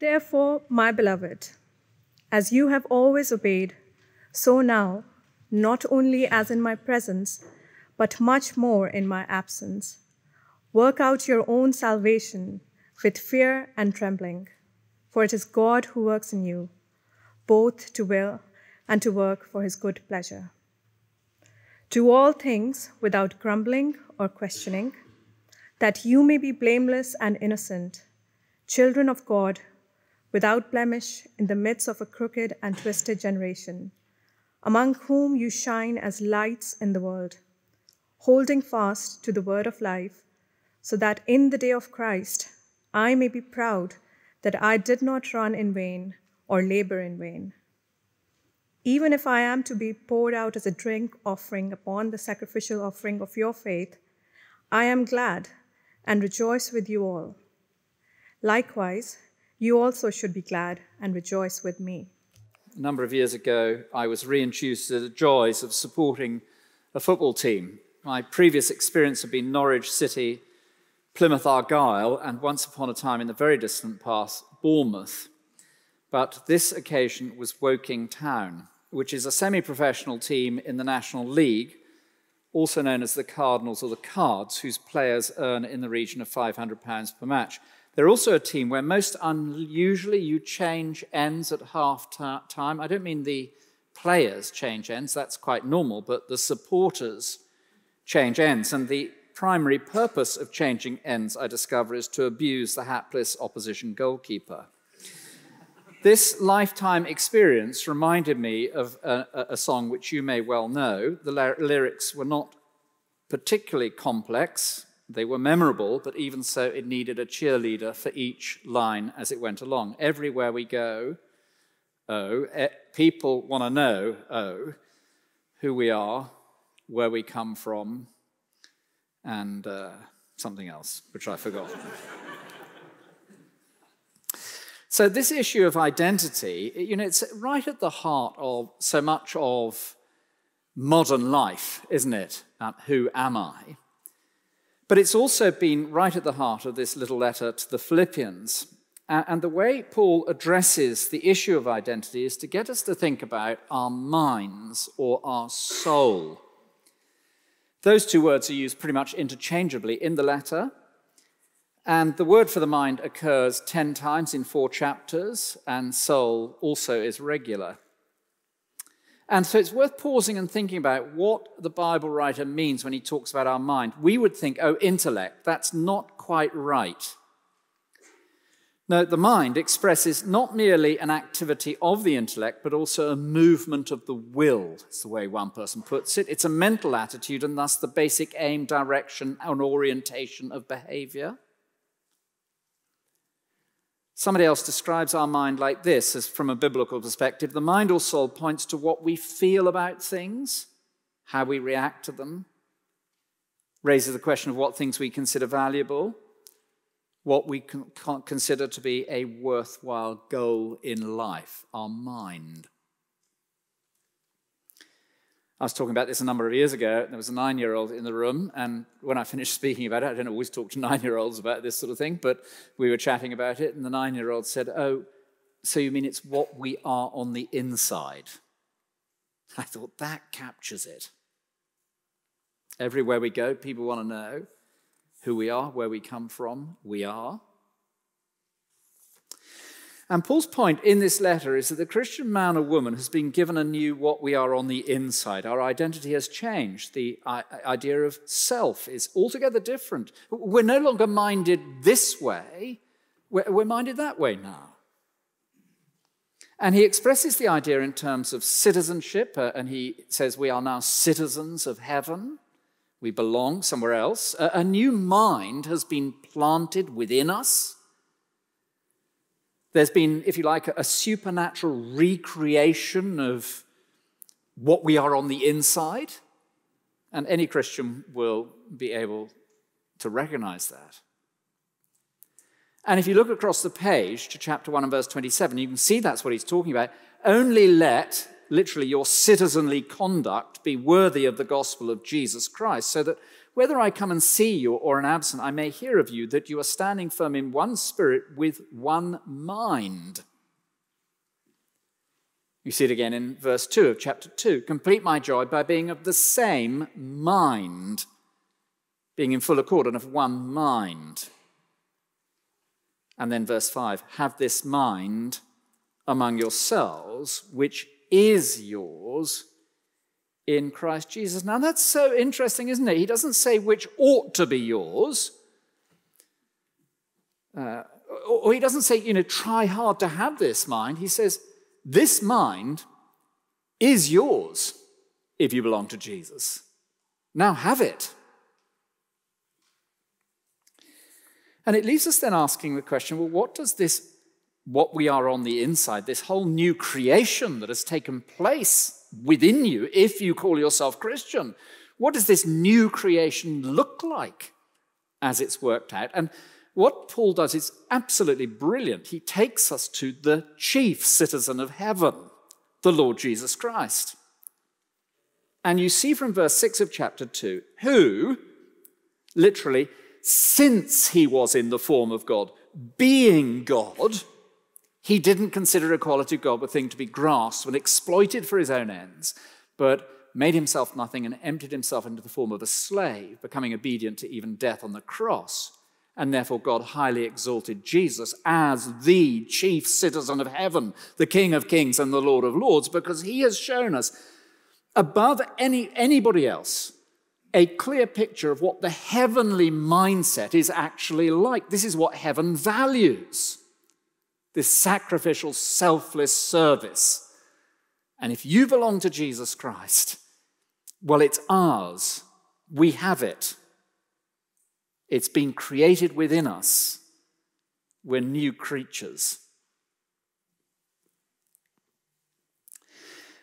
Therefore, my beloved, as you have always obeyed, so now, not only as in my presence, but much more in my absence, work out your own salvation with fear and trembling, for it is God who works in you, both to will and to work for his good pleasure. Do all things without grumbling or questioning, that you may be blameless and innocent, children of God without blemish in the midst of a crooked and twisted generation, among whom you shine as lights in the world, holding fast to the word of life, so that in the day of Christ I may be proud that I did not run in vain or labor in vain. Even if I am to be poured out as a drink offering upon the sacrificial offering of your faith, I am glad and rejoice with you all. Likewise, you also should be glad and rejoice with me. A number of years ago, I was reintroduced to the joys of supporting a football team. My previous experience had been Norwich City, Plymouth Argyle, and once upon a time in the very distant past, Bournemouth. But this occasion was Woking Town, which is a semi professional team in the National League, also known as the Cardinals or the Cards, whose players earn in the region of £500 per match. They're also a team where most unusually you change ends at half time. I don't mean the players change ends, that's quite normal, but the supporters change ends. And the primary purpose of changing ends, I discover, is to abuse the hapless opposition goalkeeper. This lifetime experience reminded me of a, a song which you may well know. The lyrics were not particularly complex, they were memorable, but even so, it needed a cheerleader for each line as it went along. Everywhere we go, oh, people want to know, oh, who we are, where we come from, and uh, something else, which I forgot. so this issue of identity, you know, it's right at the heart of so much of modern life, isn't it? who am I? But it's also been right at the heart of this little letter to the Philippians. And the way Paul addresses the issue of identity is to get us to think about our minds or our soul. Those two words are used pretty much interchangeably in the letter. And the word for the mind occurs 10 times in four chapters, and soul also is regular. And so it's worth pausing and thinking about what the Bible writer means when he talks about our mind. We would think, oh, intellect, that's not quite right. No, the mind expresses not merely an activity of the intellect, but also a movement of the will, is the way one person puts it. It's a mental attitude and thus the basic aim, direction, and orientation of behavior. Somebody else describes our mind like this as from a biblical perspective the mind or soul points to what we feel about things, how we react to them, raises the question of what things we consider valuable, what we consider to be a worthwhile goal in life, our mind. I was talking about this a number of years ago. There was a nine year old in the room. And when I finished speaking about it, I don't always talk to nine year olds about this sort of thing, but we were chatting about it. And the nine year old said, Oh, so you mean it's what we are on the inside? I thought that captures it. Everywhere we go, people want to know who we are, where we come from. We are. And Paul's point in this letter is that the Christian man or woman has been given anew what we are on the inside. Our identity has changed. The uh, idea of self is altogether different. We're no longer minded this way, we're minded that way now. And he expresses the idea in terms of citizenship, uh, and he says, We are now citizens of heaven. We belong somewhere else. a new mind has been planted within us. There's been, if you like, a supernatural recreation of what we are on the inside. And any Christian will be able to recognize that. And if you look across the page to chapter 1 and verse 27, you can see that's what he's talking about. Only let, literally, your citizenly conduct be worthy of the gospel of Jesus Christ, so that whether I come and see you or am absent, I may hear of you that you are standing firm in one spirit with one mind. You see it again in verse 2 of chapter 2. Complete my joy by being of the same mind, being in full accord and of one mind. And then verse 5 have this mind among yourselves, which is yours in Christ Jesus. Now that's so interesting, isn't it? He doesn't say which ought to be yours. Uh, or he doesn't say, you know, try hard to have this mind. He says, this mind is yours if you belong to Jesus. Now have it. And it leaves us then asking the question well, what does this what we are on the inside, this whole new creation that has taken place within you, if you call yourself Christian, what does this new creation look like as it's worked out? And what Paul does is absolutely brilliant. He takes us to the chief citizen of heaven, the Lord Jesus Christ. And you see from verse 6 of chapter 2, who, literally, since he was in the form of God, being God, he didn't consider equality with God a thing to be grasped and exploited for his own ends, but made himself nothing and emptied himself into the form of a slave, becoming obedient to even death on the cross. And therefore, God highly exalted Jesus as the chief citizen of heaven, the King of kings and the Lord of lords, because he has shown us, above any, anybody else, a clear picture of what the heavenly mindset is actually like. This is what heaven values this sacrificial, selfless service. And if you belong to Jesus Christ, well, it's ours. We have it. It's been created within us. We're new creatures.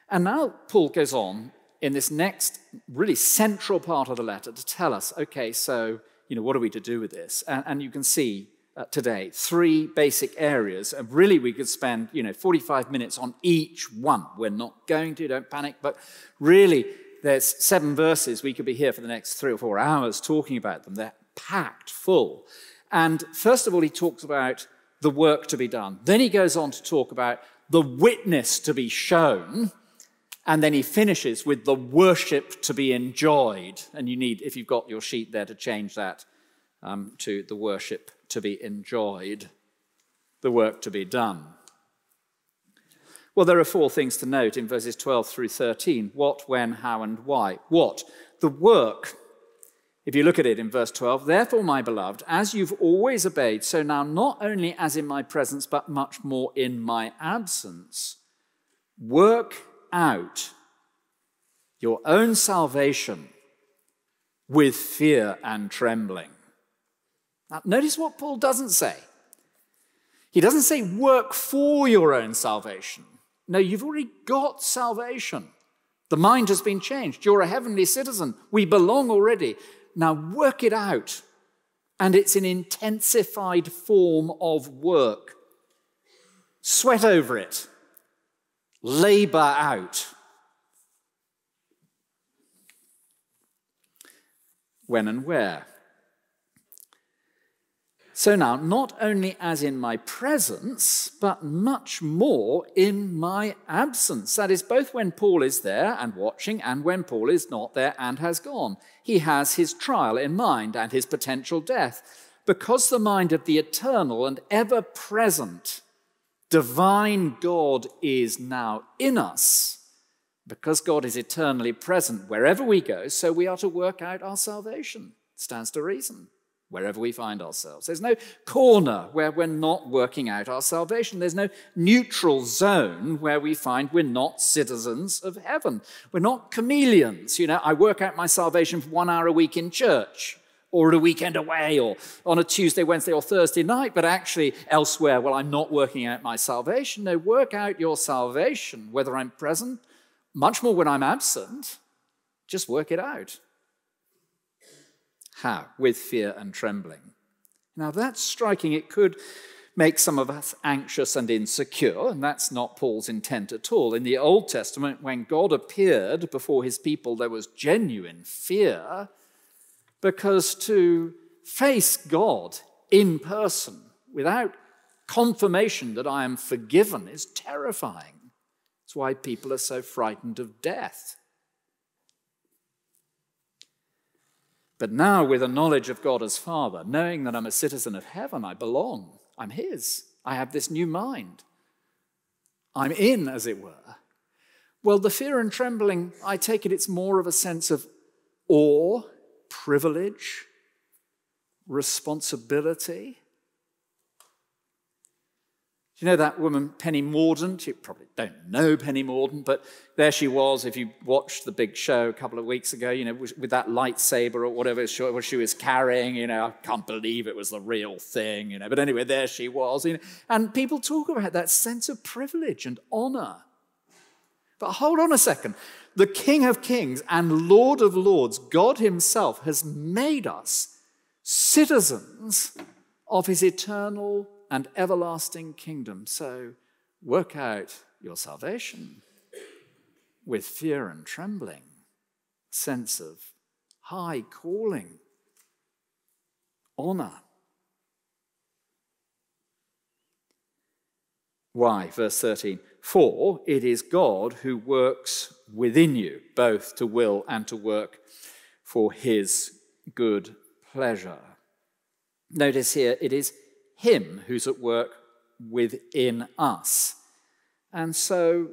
And now Paul goes on in this next really central part of the letter to tell us okay, so, you know, what are we to do with this? And, and you can see uh, today. Three basic areas, and really we could spend you know 45 minutes on each one. We're not going to, don't panic, but really there's seven verses. We could be here for the next three or four hours talking about them. They're packed full. And first of all, he talks about the work to be done. Then he goes on to talk about the witness to be shown. And then he finishes with the worship to be enjoyed. And you need, if you've got your sheet there, to change that um, to the worship to be enjoyed, the work to be done. Well, there are four things to note in verses 12 through 13 what, when, how, and why. What? The work. If you look at it in verse 12, therefore, my beloved, as you've always obeyed, so now not only as in my presence, but much more in my absence, work out your own salvation with fear and trembling. Now, notice what Paul doesn't say. He doesn't say work for your own salvation. No, you've already got salvation. The mind has been changed. You're a heavenly citizen. We belong already. Now work it out. And it's an intensified form of work. Sweat over it, labor out. When and where? So now, not only as in my presence, but much more in my absence. That is, both when Paul is there and watching, and when Paul is not there and has gone. He has his trial in mind and his potential death. Because the mind of the eternal and ever present divine God is now in us, because God is eternally present wherever we go, so we are to work out our salvation. Stands to reason wherever we find ourselves. There's no corner where we're not working out our salvation. There's no neutral zone where we find we're not citizens of heaven. We're not chameleons. You know, I work out my salvation for one hour a week in church or a weekend away or on a Tuesday, Wednesday, or Thursday night, but actually elsewhere, well, I'm not working out my salvation. No, work out your salvation, whether I'm present, much more when I'm absent. Just work it out. How? With fear and trembling. Now, that's striking. It could make some of us anxious and insecure, and that's not Paul's intent at all. In the Old Testament, when God appeared before his people, there was genuine fear because to face God in person without confirmation that I am forgiven is terrifying. It's why people are so frightened of death. But now, with a knowledge of God as Father, knowing that I'm a citizen of heaven, I belong, I'm His, I have this new mind, I'm in, as it were. Well, the fear and trembling, I take it, it's more of a sense of awe, privilege, responsibility. Do you know that woman, Penny Mordaunt? You probably don't know Penny Mordaunt, but there she was. If you watched the big show a couple of weeks ago, you know, with that lightsaber or whatever she was carrying, you know, I can't believe it was the real thing, you know. But anyway, there she was. You know, and people talk about that sense of privilege and honor. But hold on a second. The King of Kings and Lord of Lords, God Himself, has made us citizens of His eternal and everlasting kingdom. So work out your salvation with fear and trembling, sense of high calling, honor. Why? Verse 13. For it is God who works within you, both to will and to work for his good pleasure. Notice here, it is him who's at work within us. And so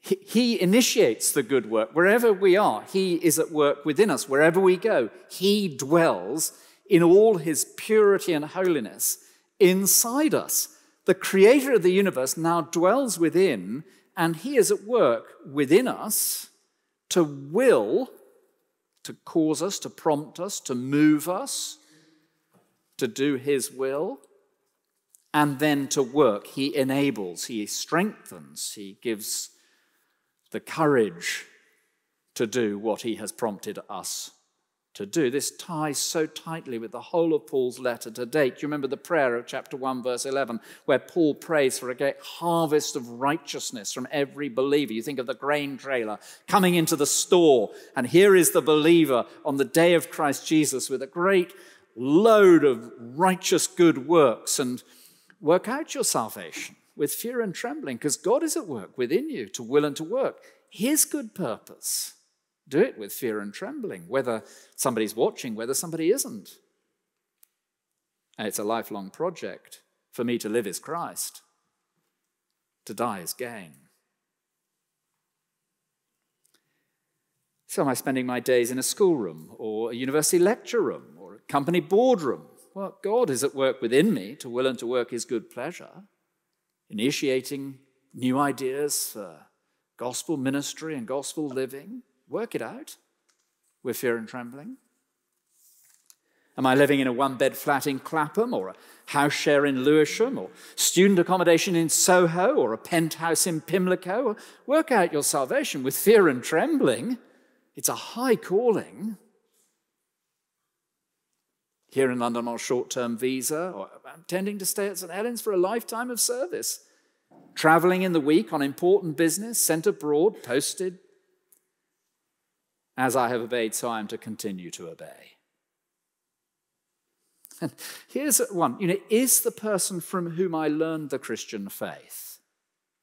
he initiates the good work. Wherever we are, He is at work within us. Wherever we go, He dwells in all His purity and holiness inside us. The Creator of the universe now dwells within, and He is at work within us to will, to cause us, to prompt us, to move us, to do His will and then to work. He enables, he strengthens, he gives the courage to do what he has prompted us to do. This ties so tightly with the whole of Paul's letter to date. You remember the prayer of chapter 1, verse 11, where Paul prays for a great harvest of righteousness from every believer. You think of the grain trailer coming into the store, and here is the believer on the day of Christ Jesus with a great load of righteous good works and Work out your salvation with fear and trembling, because God is at work within you to will and to work his good purpose. Do it with fear and trembling, whether somebody's watching, whether somebody isn't. And it's a lifelong project. For me to live is Christ, to die is gain. So, am I spending my days in a schoolroom or a university lecture room or a company boardroom well, God is at work within me to will and to work his good pleasure, initiating new ideas for gospel ministry and gospel living. Work it out with fear and trembling. Am I living in a one bed flat in Clapham or a house share in Lewisham or student accommodation in Soho or a penthouse in Pimlico? Work out your salvation with fear and trembling. It's a high calling. Here in London on a short term visa, or intending to stay at St. Helens for a lifetime of service. Traveling in the week on important business sent abroad, posted. As I have obeyed, so I am to continue to obey. And here's one you know, is the person from whom I learned the Christian faith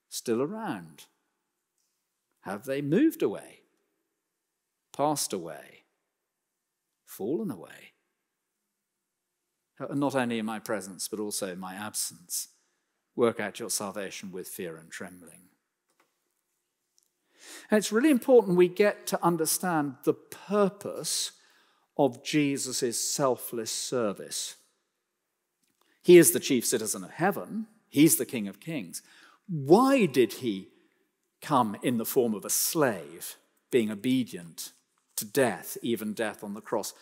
still around? Have they moved away, passed away, fallen away? not only in my presence, but also in my absence. Work out your salvation with fear and trembling. And it's really important we get to understand the purpose of Jesus' selfless service. He is the chief citizen of heaven, he's the king of kings. Why did he come in the form of a slave, being obedient to death, even death on the cross?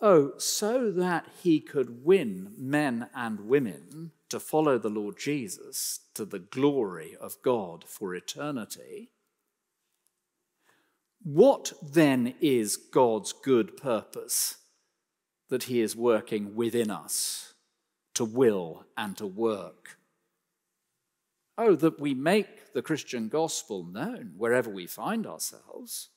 Oh, so that he could win men and women to follow the Lord Jesus to the glory of God for eternity. What then is God's good purpose that he is working within us to will and to work? Oh, that we make the Christian gospel known wherever we find ourselves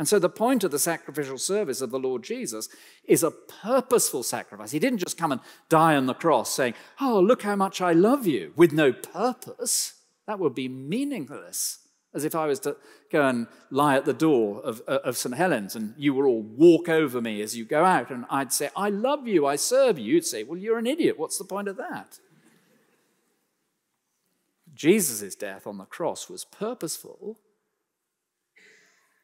and so the point of the sacrificial service of the Lord Jesus is a purposeful sacrifice. He didn't just come and die on the cross saying, Oh, look how much I love you, with no purpose. That would be meaningless. As if I was to go and lie at the door of, uh, of St. Helens and you were all walk over me as you go out, and I'd say, I love you, I serve you. You'd say, Well, you're an idiot. What's the point of that? Jesus' death on the cross was purposeful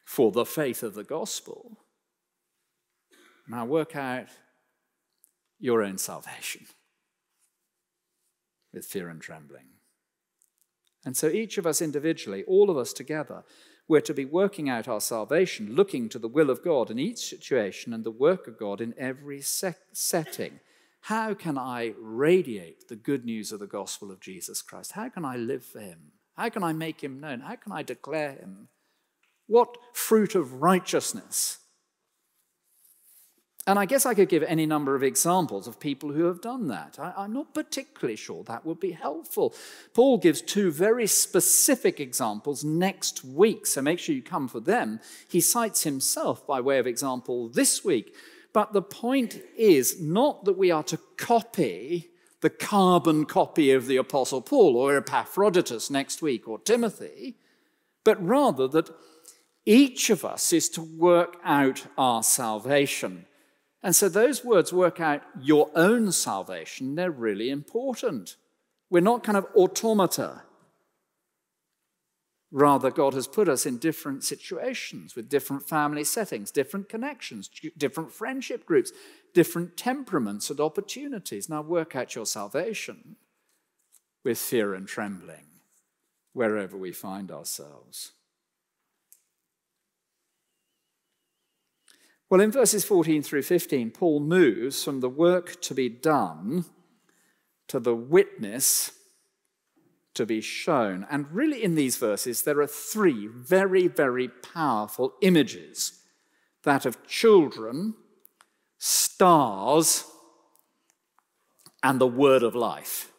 for the faith of the gospel. Now work out your own salvation with fear and trembling. And so each of us individually, all of us together, we're to be working out our salvation, looking to the will of God in each situation and the work of God in every setting. How can I radiate the good news of the gospel of Jesus Christ? How can I live for him? How can I make him known? How can I declare him? What fruit of righteousness? And I guess I could give any number of examples of people who have done that. I, am not particularly sure that would be helpful. Paul gives two very specific examples next week, so make sure you come for them. He cites himself by way of example this week. But the point is not that we are to copy the carbon copy of the Apostle Paul or Epaphroditus next week or Timothy, but rather that each of us is to work out our salvation. And so those words work out your own salvation. They're really important. We're not kind of automata. Rather, God has put us in different situations with different family settings, different connections, different friendship groups, different temperaments and opportunities. Now, work out your salvation with fear and trembling wherever we find ourselves. Well, in verses 14 through 15, Paul moves from the work to be done to the witness to be shown. And really, in these verses, there are three very, very powerful images that of children, stars, and the word of life.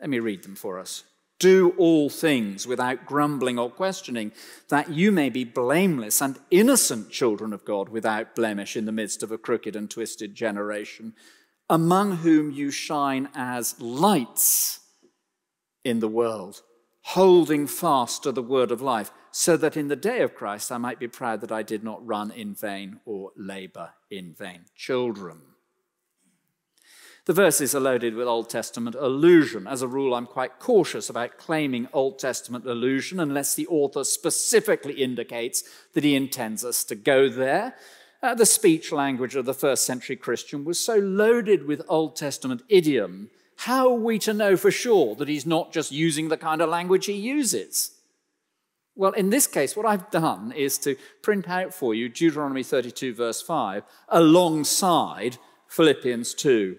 Let me read them for us. Do all things without grumbling or questioning, that you may be blameless and innocent children of God without blemish in the midst of a crooked and twisted generation, among whom you shine as lights in the world, holding fast to the word of life, so that in the day of Christ I might be proud that I did not run in vain or labor in vain. Children. The verses are loaded with Old Testament allusion. As a rule, I'm quite cautious about claiming Old Testament allusion unless the author specifically indicates that he intends us to go there. Uh, the speech language of the first century Christian was so loaded with Old Testament idiom, how are we to know for sure that he's not just using the kind of language he uses? Well, in this case, what I've done is to print out for you Deuteronomy 32, verse 5, alongside Philippians 2,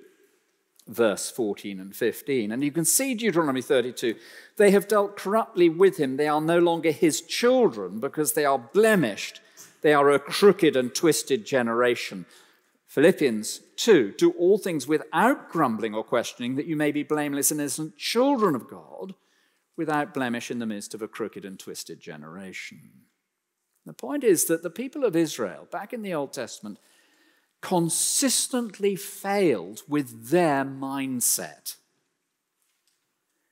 verse 14 and 15. And you can see Deuteronomy 32. They have dealt corruptly with him. They are no longer his children because they are blemished. They are a crooked and twisted generation. Philippians 2 Do all things without grumbling or questioning, that you may be blameless and innocent children of God, without blemish in the midst of a crooked and twisted generation. The point is that the people of Israel, back in the Old Testament, consistently failed with their mindset.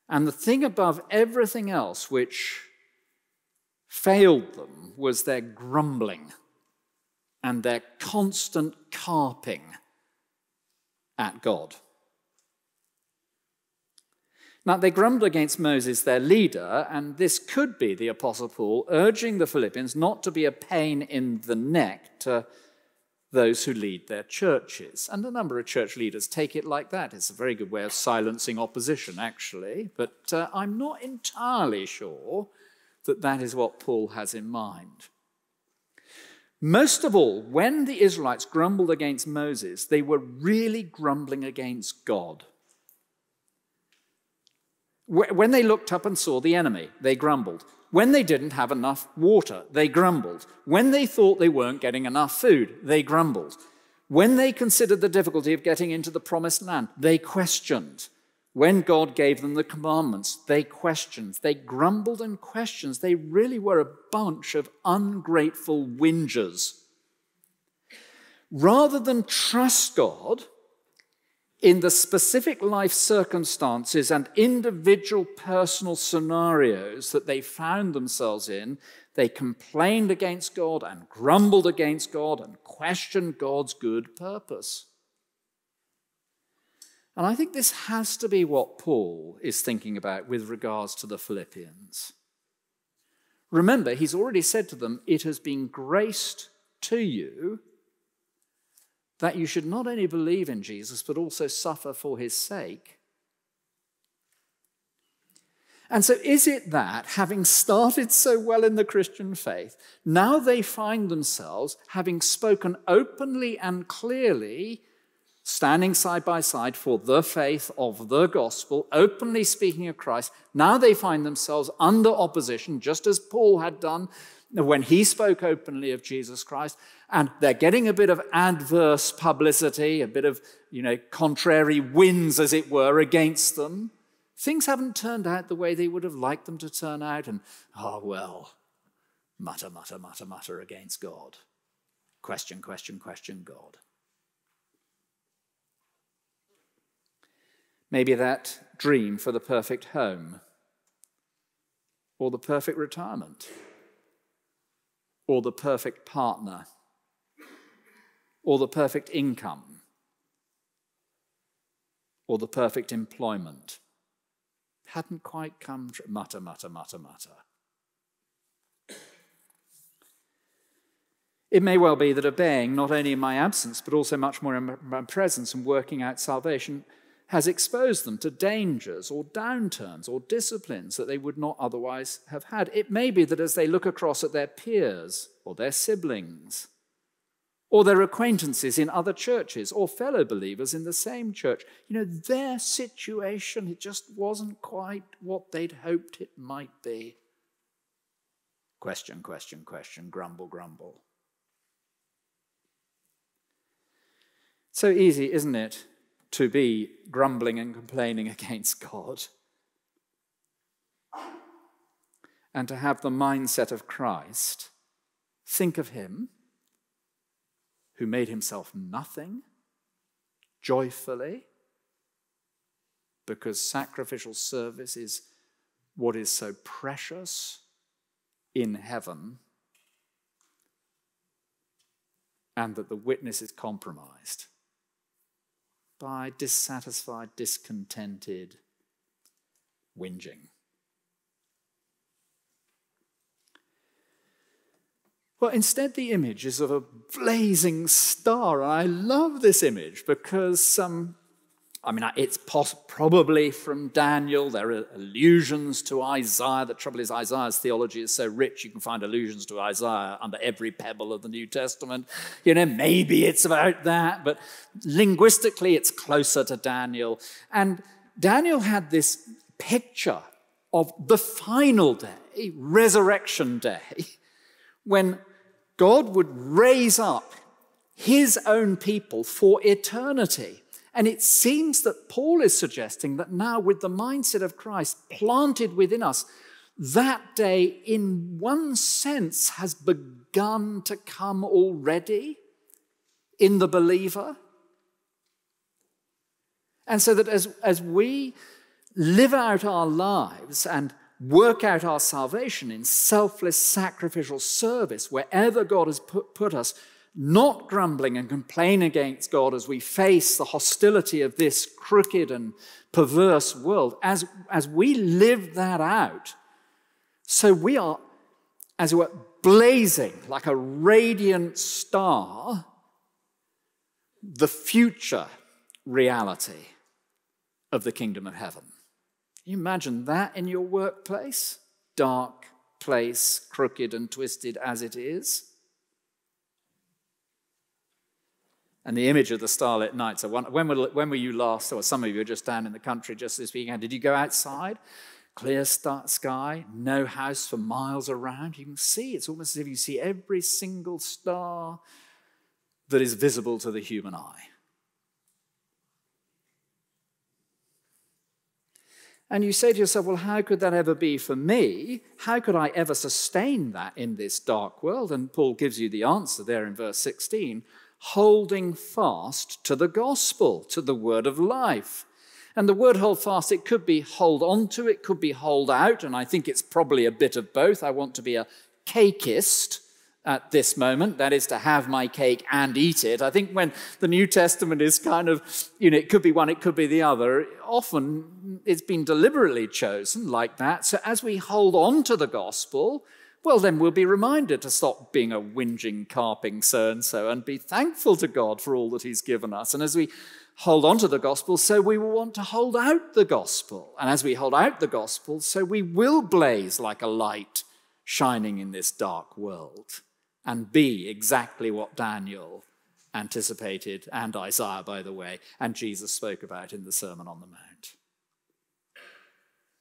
And the thing above everything else which failed them was their grumbling and their constant carping at God. Now, they grumbled against Moses, their leader, and this could be the Apostle Paul urging the Philippians not to be a pain in the neck to those who lead their churches. And a number of church leaders take it like that. It's a very good way of silencing opposition, actually. But uh, I'm not entirely sure that that is what Paul has in mind. Most of all, when the Israelites grumbled against Moses, they were really grumbling against God. When they looked up and saw the enemy, they grumbled. When they didn't have enough water, they grumbled. When they thought they weren't getting enough food, they grumbled. When they considered the difficulty of getting into the promised land, they questioned. When God gave them the commandments, they questioned. They grumbled and questioned. They really were a bunch of ungrateful whingers. Rather than trust God, in the specific life circumstances and individual personal scenarios that they found themselves in, they complained against God and grumbled against God and questioned God's good purpose. And I think this has to be what Paul is thinking about with regards to the Philippians. Remember, he's already said to them, It has been graced to you that you should not only believe in Jesus, but also suffer for his sake. And so, is it that, having started so well in the Christian faith, now they find themselves having spoken openly and clearly, standing side by side for the faith of the gospel, openly speaking of Christ, now they find themselves under opposition, just as Paul had done when he spoke openly of Jesus Christ, and they're getting a bit of adverse publicity, a bit of, you know, contrary winds, as it were, against them. Things haven't turned out the way they would have liked them to turn out, and, oh, well, mutter, mutter, mutter, mutter against God. Question, question, question God. Maybe that dream for the perfect home, or the perfect retirement, or the perfect partner or the perfect income or the perfect employment. Hadn't quite come true. Mutter, mutter, mutter, mutter. It may well be that obeying, not only in my absence, but also much more in my presence and working out salvation, has exposed them to dangers or downturns or disciplines that they would not otherwise have had. It may be that as they look across at their peers or their siblings, or their acquaintances in other churches, or fellow believers in the same church. You know, their situation, it just wasn't quite what they'd hoped it might be. Question, question, question, grumble, grumble. So easy, isn't it, to be grumbling and complaining against God? And to have the mindset of Christ, think of Him who made himself nothing joyfully, because sacrificial service is what is so precious in heaven, and that the witness is compromised by dissatisfied, discontented whinging. But instead, the image is of a blazing star. And I love this image because, um, I mean, it's probably from Daniel. There are allusions to Isaiah. The trouble is, Isaiah's theology is so rich, you can find allusions to Isaiah under every pebble of the New Testament. You know, maybe it's about that, but linguistically, it's closer to Daniel. And Daniel had this picture of the final day, resurrection day, when God would raise up his own people for eternity. And it seems that Paul is suggesting that now, with the mindset of Christ planted within us, that day, in one sense, has begun to come already in the believer. And so that as, as we live out our lives and work out our salvation in selfless sacrificial service wherever God has put, put us, not grumbling and complain against God as we face the hostility of this crooked and perverse world. As, as we live that out, so we are, as it were, blazing like a radiant star, the future reality of the kingdom of heaven. Can you imagine that in your workplace? Dark place, crooked and twisted as it is. And the image of the starlit night. So, when were, when were you last, or some of you are just down in the country just this weekend, did you go outside? Clear sky, no house for miles around. You can see, it's almost as if you see every single star that is visible to the human eye. And you say to yourself, well, how could that ever be for me? How could I ever sustain that in this dark world? And Paul gives you the answer there in verse 16 holding fast to the gospel, to the word of life. And the word hold fast, it could be hold on to, it could be hold out, and I think it's probably a bit of both. I want to be a cakeist, at this moment, that is to have my cake and eat it. I think when the New Testament is kind of, you know, it could be one, it could be the other, often it's been deliberately chosen like that. So as we hold on to the gospel, well, then we'll be reminded to stop being a whinging, carping so and so and be thankful to God for all that He's given us. And as we hold on to the gospel, so we will want to hold out the gospel. And as we hold out the gospel, so we will blaze like a light shining in this dark world and be exactly what Daniel anticipated, and Isaiah, by the way, and Jesus spoke about in the Sermon on the Mount.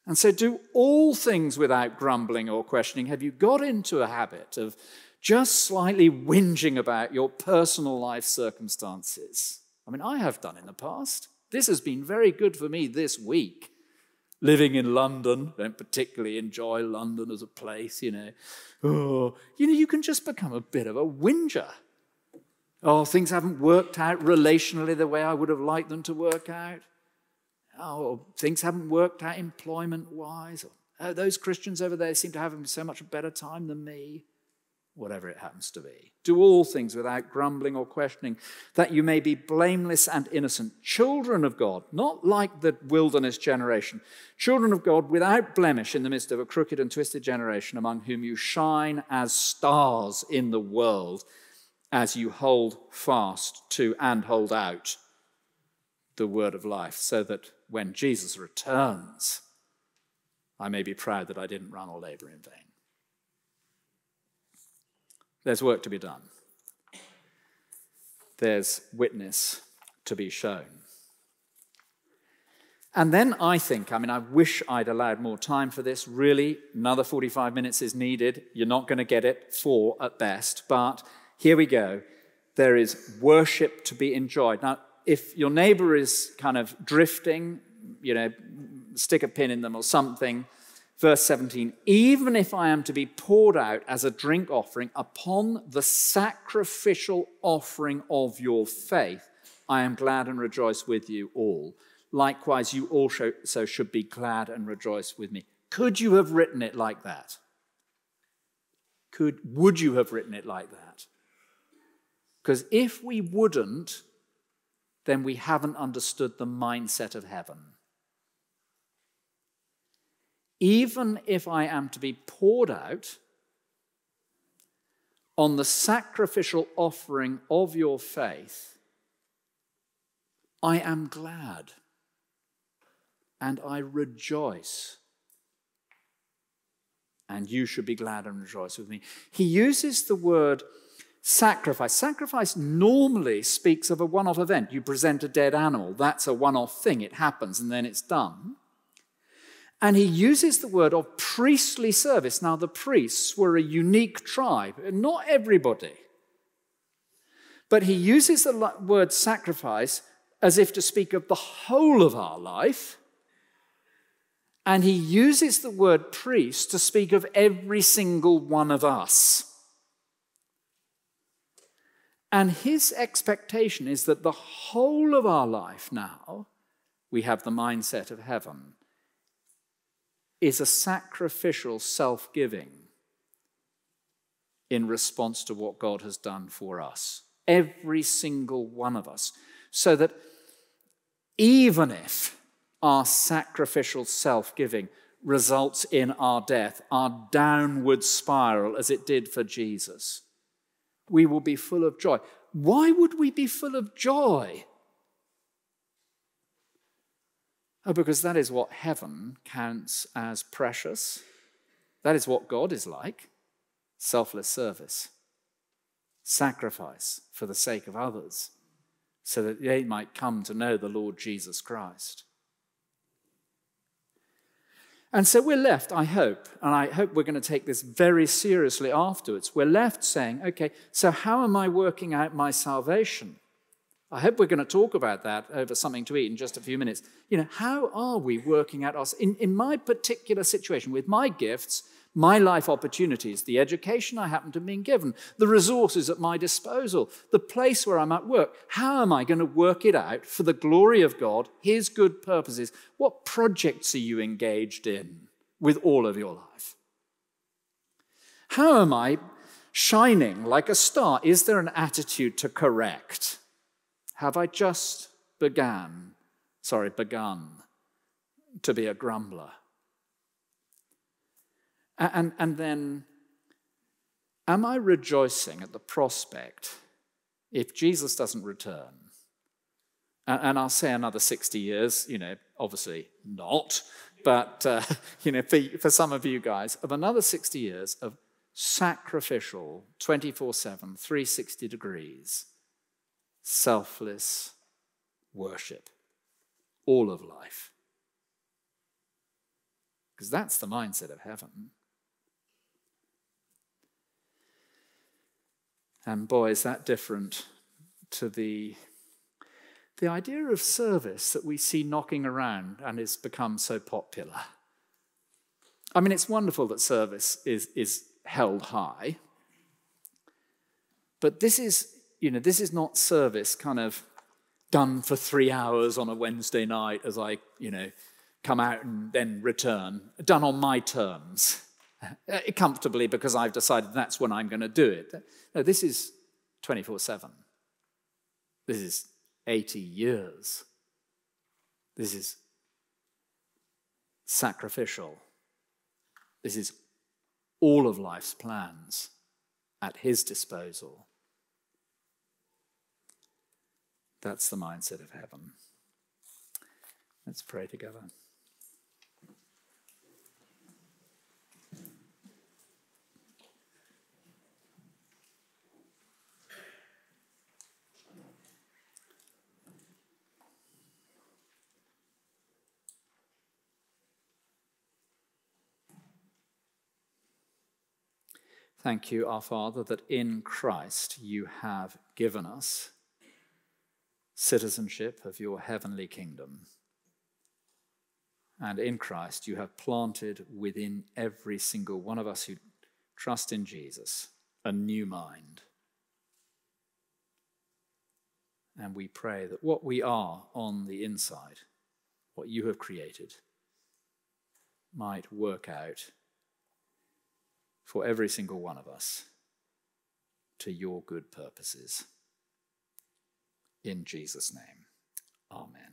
And so, do all things without grumbling or questioning. Have you got into a habit of just slightly whinging about your personal life circumstances? I mean, I have done in the past. This has been very good for me this week living in London, don't particularly enjoy London as a place, you know. Oh, you know, you can just become a bit of a whinger. Oh, things haven't worked out relationally the way I would have liked them to work out. Oh, things haven't worked out employment wise. Oh, those Christians over there seem to have so much better time than me whatever it happens to be. Do all things without grumbling or questioning, that you may be blameless and innocent, children of God, not like the wilderness generation, children of God without blemish in the midst of a crooked and twisted generation, among whom you shine as stars in the world as you hold fast to and hold out the word of life, so that when Jesus returns, I may be proud that I didn't run or labor in vain. There's work to be done, there's witness to be shown. And then I think, I mean, I wish I'd allowed more time for this. Really, another 45 minutes is needed. You're not going to get it, four at best. But here we go. There is worship to be enjoyed. Now, if your neighbor is kind of drifting, you know, stick a pin in them or something, Verse 17, even if I am to be poured out as a drink offering upon the sacrificial offering of your faith, I am glad and rejoice with you all. Likewise, you also should be glad and rejoice with me. Could you have written it like that? Could, would you have written it like that? Because if we wouldn't, then we haven't understood the mindset of heaven even if I am to be poured out on the sacrificial offering of your faith, I am glad and I rejoice. And you should be glad and rejoice with me. He uses the word sacrifice. Sacrifice normally speaks of a one off event. You present a dead animal, that's a one off thing, it happens and then it's done. And he uses the word of priestly service. Now, the priests were a unique tribe, not everybody. But he uses the word sacrifice as if to speak of the whole of our life. And he uses the word priest to speak of every single one of us. And his expectation is that the whole of our life now, we have the mindset of heaven is a sacrificial self giving in response to what God has done for us. Every single one of us. So that even if our sacrificial self giving results in our death, our downward spiral, as it did for Jesus, we will be full of joy. Why would we be full of joy Oh, because that is what heaven counts as precious. That is what God is like selfless service, sacrifice for the sake of others, so that they might come to know the Lord Jesus Christ. And so we're left, I hope, and I hope we're going to take this very seriously afterwards. We're left saying, okay, so how am I working out my salvation? I hope we're going to talk about that over something to eat in just a few minutes. You know, how are we working at us? In, in my particular situation, with my gifts, my life opportunities, the education I happen to have been given, the resources at my disposal, the place where I'm at work. How am I going to work it out for the glory of God, His good purposes? What projects are you engaged in with all of your life? How am I shining like a star? Is there an attitude to correct? Have I just began, sorry, begun to be a grumbler? And, and then, am I rejoicing at the prospect if Jesus doesn't return? And, and I'll say another 60 years, you know, obviously not, but, uh, you know, for, for some of you guys, of another 60 years of sacrificial 24 7, 360 degrees selfless worship all of life. Because that's the mindset of heaven. And boy, is that different to the, the idea of service that we see knocking around and has become so popular. I mean, it's wonderful that service is, is held high, but this is, you know, this is not service kind of done for three hours on a Wednesday night as I, you know, come out and then return, done on my terms, uh, comfortably because I've decided that's when I'm going to do it. No, this is 24 7. This is 80 years. This is sacrificial. This is all of life's plans at his disposal. That's the mindset of heaven. Let's pray together. Thank you, our Father, that in Christ you have given us citizenship of your heavenly kingdom. And in Christ, you have planted within every single one of us who trust in Jesus a new mind. And we pray that what we are on the inside, what you have created, might work out for every single one of us to your good purposes. In Jesus' name, amen.